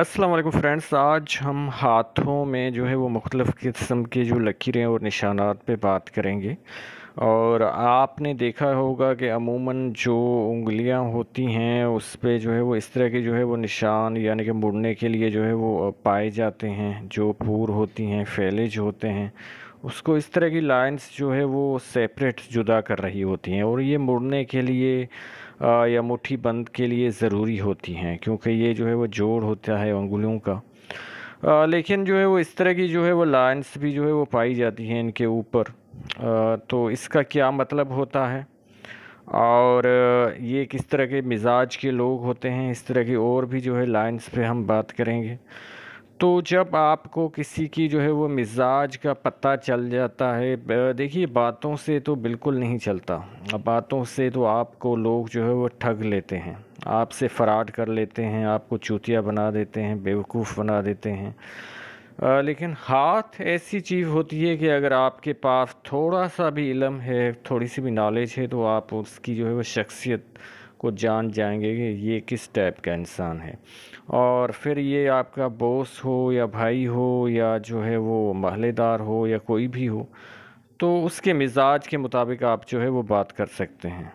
अस्सलाम वालेकुम फ्रेंड्स आज हम हाथों में जो है वो मुख्तलिफ़ किस्म के जो लकीरें और निशानात पे बात करेंगे और आपने देखा होगा कि अमूमन जो उंगलियां होती हैं उस पर जो है वो इस तरह के जो है वो निशान यानी कि मुड़ने के लिए जो है वो पाए जाते हैं जो पूर होती हैं फैलेज होते हैं उसको इस तरह की लाइंस जो है वो सेपरेट जुदा कर रही होती हैं और ये मुड़ने के लिए या मुट्ठी बंद के लिए ज़रूरी होती हैं क्योंकि ये जो है वो जोड़ होता है उंगलियों का आ, लेकिन जो है वो इस तरह की जो है वो लाइंस भी जो है वो पाई जाती हैं इनके ऊपर तो इसका क्या मतलब होता है और ये किस तरह के मिजाज के लोग होते हैं इस तरह की और भी जो है लाइंस पे हम बात करेंगे तो जब आपको किसी की जो है वो मिजाज का पता चल जाता है देखिए बातों से तो बिल्कुल नहीं चलता बातों से तो आपको लोग जो है वो ठग लेते हैं आपसे फराड कर लेते हैं आपको चूतिया बना देते हैं बेवकूफ़ बना देते हैं आ, लेकिन हाथ ऐसी चीज़ होती है कि अगर आपके पास थोड़ा सा भी इलम है थोड़ी सी भी नॉलेज है तो आप उसकी जो है वो शख्सियत वो जान जाएंगे कि ये किस टाइप का इंसान है और फिर ये आपका बॉस हो या भाई हो या जो है वो महलेदार हो या कोई भी हो तो उसके मिजाज के मुताबिक आप जो है वो बात कर सकते हैं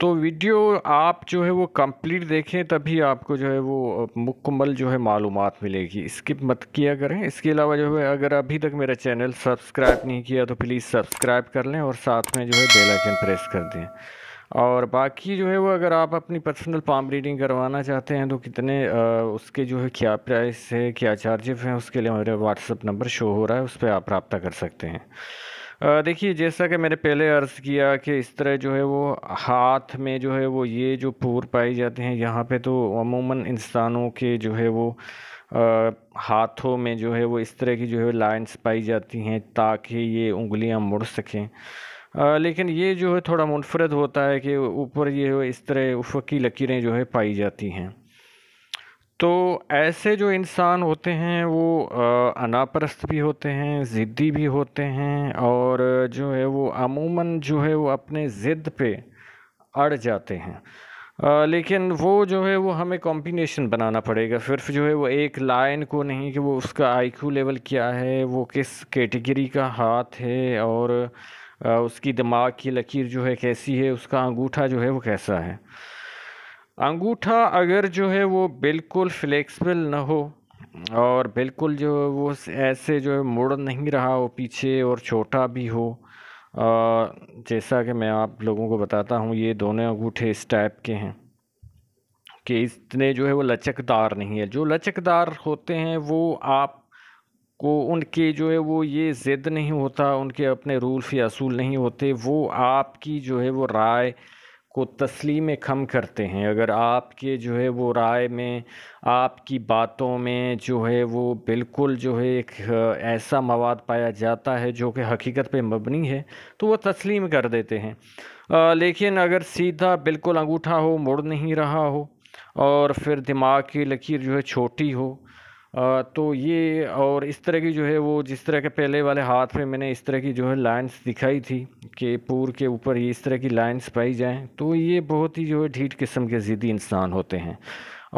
तो वीडियो आप जो है वो कंप्लीट देखें तभी आपको जो है वो मुकम्मल जो है मालूम मिलेगी स्किप मत किया करें इसके अलावा जो है अगर अभी तक मेरा चैनल सब्सक्राइब नहीं किया तो प्लीज़ सब्सक्राइब कर लें और साथ में जो है बेल आइकन प्रेस कर दें और बाकी जो है वो अगर आप अपनी पर्सनल पाम रीडिंग करवाना चाहते हैं तो कितने आ, उसके जो है क्या प्राइस है क्या चार्जेस हैं उसके लिए हमारे व्हाट्सअप नंबर शो हो रहा है उस पर आप रब्ता कर सकते हैं देखिए जैसा कि मैंने पहले अर्ज़ किया कि इस तरह जो है वो हाथ में जो है वो ये जो पूर पाए जाते हैं यहाँ पे तो अमूमन इंसानों के जो है वो आ, हाथों में जो है वो इस तरह की जो है लाइंस पाई जाती हैं ताकि ये उंगलियाँ मुड़ सकें आ, लेकिन ये जो है थोड़ा मुनफरद होता है कि ऊपर ये इस तरह उफ़की लकीरें जो है पाई जाती हैं तो ऐसे जो इंसान होते हैं वो अनापरस्त भी होते हैं ज़िद्दी भी होते हैं और जो है वो अमूमन जो है वो अपने ज़िद पे अड़ जाते हैं आ, लेकिन वो जो है वो हमें कॉम्बिनेशन बनाना पड़ेगा सिर्फ जो है वो एक लाइन को नहीं कि वो उसका आईक्यू लेवल क्या है वो किस कैटेगरी का हाथ है और उसकी दिमाग की लकीर जो है कैसी है उसका अंगूठा जो है वो कैसा है अंगूठा अगर जो है वो बिल्कुल फ्लेक्सिबल ना हो और बिल्कुल जो वो ऐसे जो है मुड़ नहीं रहा हो पीछे और छोटा भी हो जैसा कि मैं आप लोगों को बताता हूँ ये दोनों अंगूठे इस टाइप के हैं कि इतने जो है वो लचकदार नहीं है जो लचकदार होते हैं वो आप को उनके जो है वो ये ज़िद नहीं होता उनके अपने रूल्स या असूल नहीं होते वो आपकी जो है वो राय को तस्लीम खम करते हैं अगर आपके जो है वो राय में आपकी बातों में जो है वो बिल्कुल जो है एक ऐसा मवाद पाया जाता है जो कि हकीकत पे मबनी है तो वो तस्लीम कर देते हैं आ, लेकिन अगर सीधा बिल्कुल अंगूठा हो मुड़ नहीं रहा हो और फिर दिमाग की लकीर जो है छोटी हो तो ये और इस तरह की जो है वो जिस तरह के पहले वाले हाथ में मैंने इस तरह की जो है लाइंस दिखाई थी कि पूर के ऊपर ये इस तरह की लाइंस पाई जाएं तो ये बहुत ही जो है ढीठ किस्म के ज़िदी इंसान होते हैं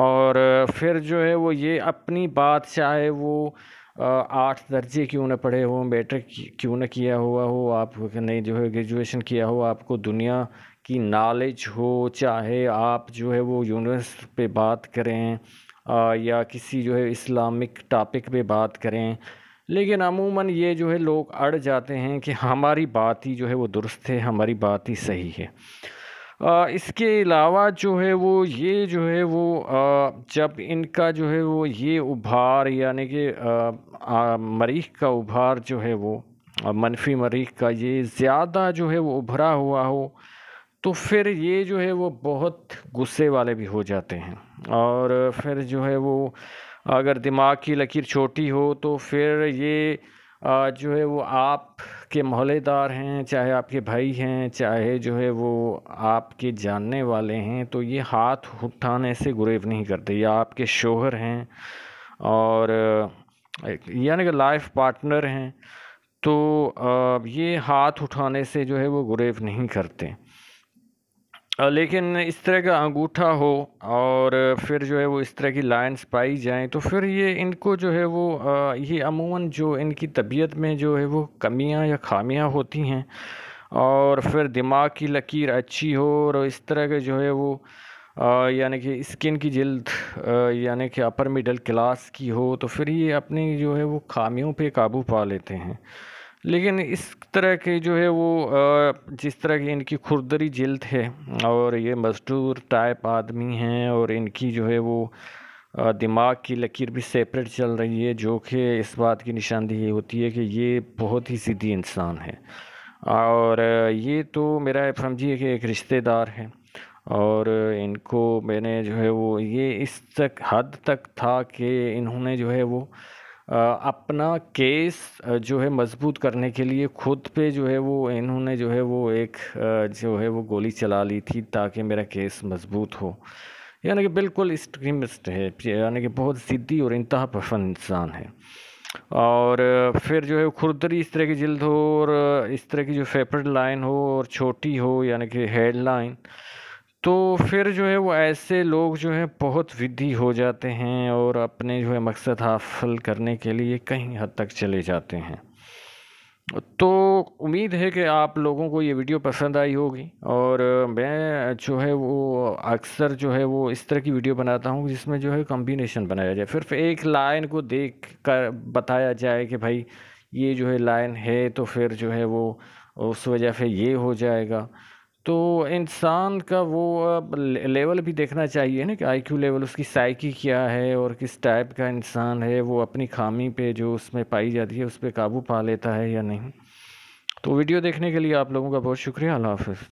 और फिर जो है वो ये अपनी बात चाहे वो आठ दर्जे क्यों ना पढ़े हो बेटर क्यों ना किया हुआ हो आप नहीं जो है ग्रेजुएशन किया हो आपको दुनिया की नॉलेज हो चाहे आप जो है वो यूनिवर्स पे बात करें या किसी जो है इस्लामिक टॉपिक पे बात करें लेकिन अमूमन ये जो है लोग अड़ जाते हैं कि हमारी बात ही जो है वो दुरुस्त है हमारी बात ही सही है आ, इसके अलावा जो है वो ये जो है वो आ, जब इनका जो है वो ये उभार यानी कि मरीख का उभार जो है वो मनफी मरीख का ये ज़्यादा जो है वो उभरा हुआ हो तो फिर ये जो है वो बहुत गुस्से वाले भी हो जाते हैं और फिर जो है वो अगर दिमाग की लकीर छोटी हो तो फिर ये जो है वो आप के मोहल्लेदार हैं चाहे आपके भाई हैं चाहे जो है वो आपके जानने वाले हैं तो ये हाथ उठाने से गुरेब नहीं करते या आपके शोहर हैं और यानी कि लाइफ पार्टनर हैं तो ये हाथ उठाने से जो है वो गुरेब नहीं करते लेकिन इस तरह का अंगूठा हो और फिर जो है वो इस तरह की लाइंस पाई जाएं तो फिर ये इनको जो है वो ये अमूमन जो इनकी तबीयत में जो है वो कमियां या खामियां होती हैं और फिर दिमाग की लकीर अच्छी हो और इस तरह के जो है वो यानी कि स्किन की जल्द यानी कि अपर मिडल क्लास की हो तो फिर ये अपनी जो है वो खामियों पे काबू पा लेते हैं लेकिन इस तरह के जो है वो जिस तरह की इनकी खुरदरी जल्द है और ये मजदूर टाइप आदमी हैं और इनकी जो है वो दिमाग की लकीर भी सेपरेट चल रही है जो कि इस बात की निशानदेही होती है कि ये बहुत ही सीधी इंसान है और ये तो मेरा जी कि एक रिश्तेदार है और इनको मैंने जो है वो ये इस तक हद तक था कि इन्होंने जो है वो अपना केस जो है मजबूत करने के लिए खुद पे जो है वो इन्होंने जो है वो एक जो है वो गोली चला ली थी ताकि मेरा केस मजबूत हो यानी कि बिल्कुल एक्सट्रीमिस्ट है यानी कि बहुत ज़िद्दी और इंतहा पसंद इंसान है और फिर जो है खुरदरी इस तरह की जल्द हो और इस तरह की जो फेपरेट लाइन हो और छोटी हो यानी कि हेड लाइन तो फिर जो है वो ऐसे लोग जो है बहुत विधि हो जाते हैं और अपने जो है मकसद हासिल करने के लिए कहीं हद तक चले जाते हैं तो उम्मीद है कि आप लोगों को ये वीडियो पसंद आई होगी और मैं जो है वो अक्सर जो है वो इस तरह की वीडियो बनाता हूँ जिसमें जो है कॉम्बिनेशन बनाया जाए सिर्फ एक लाइन को देख कर बताया जाए कि भाई ये जो है लाइन है तो फिर जो है वो उस वजह से ये हो जाएगा तो इंसान का वो अब लेवल भी देखना चाहिए ना कि आईक्यू लेवल उसकी साइकी क्या है और किस टाइप का इंसान है वो अपनी खामी पे जो उसमें पाई जाती है उस पर काबू पा लेता है या नहीं तो वीडियो देखने के लिए आप लोगों का बहुत शुक्रिया अल्लाह हाफ